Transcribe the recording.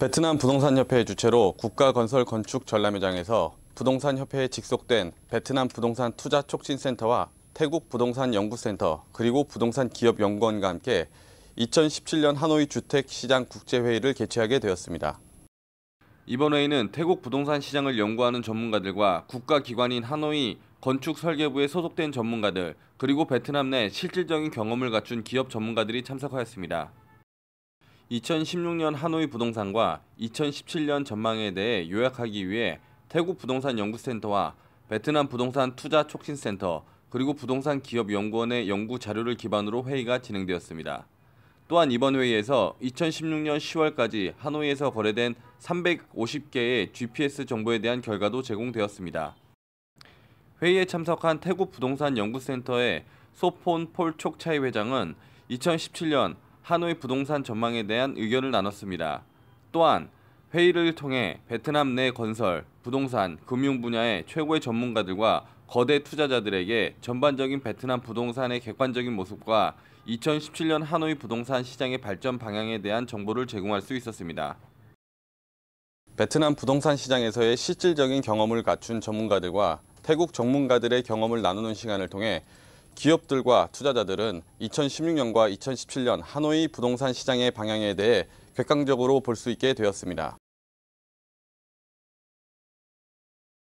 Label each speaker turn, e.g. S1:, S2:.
S1: 베트남 부동산협회 주최로 국가건설건축전람회장에서 부동산협회에 직속된 베트남 부동산 투자 촉진센터와 태국 부동산 연구센터 그리고 부동산 기업 연구원과 함께 2017년 하노이 주택 시장 국제 회의를 개최하게 되었습니다. 이번 회의는 태국 부동산 시장을 연구하는 전문가들과 국가 기관인 하노이 건축 설계부에 소속된 전문가들 그리고 베트남 내 실질적인 경험을 갖춘 기업 전문가들이 참석하였습니다. 2016년 하노이 부동산과 2017년 전망에 대해 요약하기 위해 태국 부동산 연구센터와 베트남 부동산 투자 촉진센터 그리고 부동산 기업 연구원의 연구 자료를 기반으로 회의가 진행되었습니다. 또한 이번 회의에서 2016년 10월까지 하노이에서 거래된 350개의 GPS 정보에 대한 결과도 제공되었습니다. 회의에 참석한 태국 부동산 연구센터의 소폰 폴 촉차이 회장은 2017년 하노이 부동산 전망에 대한 의견을 나눴습니다. 또한 회의를 통해 베트남 내 건설, 부동산, 금융 분야의 최고의 전문가들과 거대 투자자들에게 전반적인 베트남 부동산의 객관적인 모습과 2017년 하노이 부동산 시장의 발전 방향에 대한 정보를 제공할 수 있었습니다. 베트남 부동산 시장에서의 실질적인 경험을 갖춘 전문가들과 태국 전문가들의 경험을 나누는 시간을 통해 기업들과 투자자들은 2016년과 2017년 하노이 부동산 시장의 방향에 대해 객관적으로 볼 수 있게 되었습니다.